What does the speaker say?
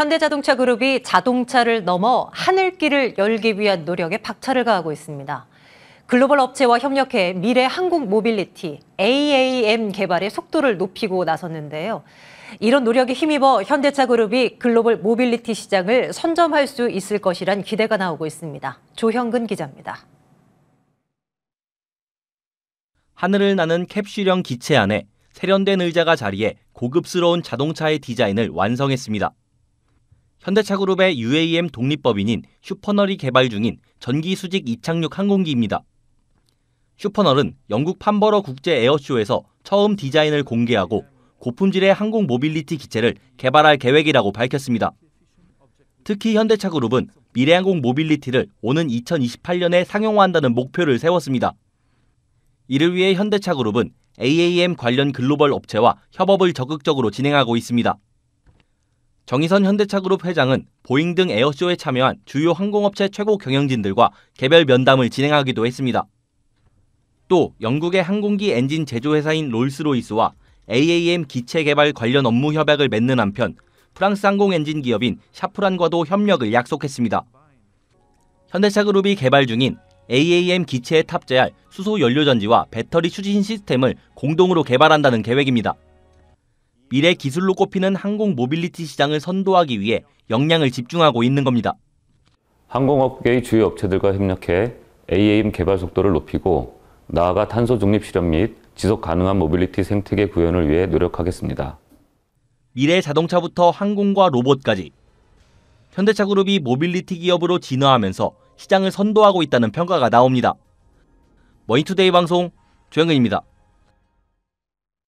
현대자동차 그룹이 자동차를 넘어 하늘길을 열기 위한 노력에 박차를 가하고 있습니다. 글로벌 업체와 협력해 미래 한국 모빌리티 AAM 개발의 속도를 높이고 나섰는데요. 이런 노력에 힘입어 현대차 그룹이 글로벌 모빌리티 시장을 선점할 수 있을 것이란 기대가 나오고 있습니다. 조형근 기자입니다. 하늘을 나는 캡슐형 기체 안에 세련된 의자가 자리해 고급스러운 자동차의 디자인을 완성했습니다. 현대차그룹의 UAM 독립법인인 슈퍼널이 개발 중인 전기수직 이착륙 항공기입니다. 슈퍼널은 영국 판버러 국제 에어쇼에서 처음 디자인을 공개하고 고품질의 항공 모빌리티 기체를 개발할 계획이라고 밝혔습니다. 특히 현대차그룹은 미래항공 모빌리티를 오는 2028년에 상용화한다는 목표를 세웠습니다. 이를 위해 현대차그룹은 AAM 관련 글로벌 업체와 협업을 적극적으로 진행하고 있습니다. 정의선 현대차그룹 회장은 보잉 등 에어쇼에 참여한 주요 항공업체 최고 경영진들과 개별 면담을 진행하기도 했습니다. 또 영국의 항공기 엔진 제조회사인 롤스로이스와 AAM 기체 개발 관련 업무 협약을 맺는 한편 프랑스 항공 엔진 기업인 샤프란과도 협력을 약속했습니다. 현대차그룹이 개발 중인 AAM 기체에 탑재할 수소 연료전지와 배터리 추진 시스템을 공동으로 개발한다는 계획입니다. 미래 기술로 꼽히는 항공 모빌리티 시장을 선도하기 위해 역량을 집중하고 있는 겁니다. 항공업계의 주요 업체들과 협력해 AAM 개발 속도를 높이고 나아가 탄소 중립 실현 및 지속 가능한 모빌리티 생태계 구현을 위해 노력하겠습니다. 미래 자동차부터 항공과 로봇까지 현대차그룹이 모빌리티 기업으로 진화하면서 시장을 선도하고 있다는 평가가 나옵니다. 머니투데이 방송 조영근입니다.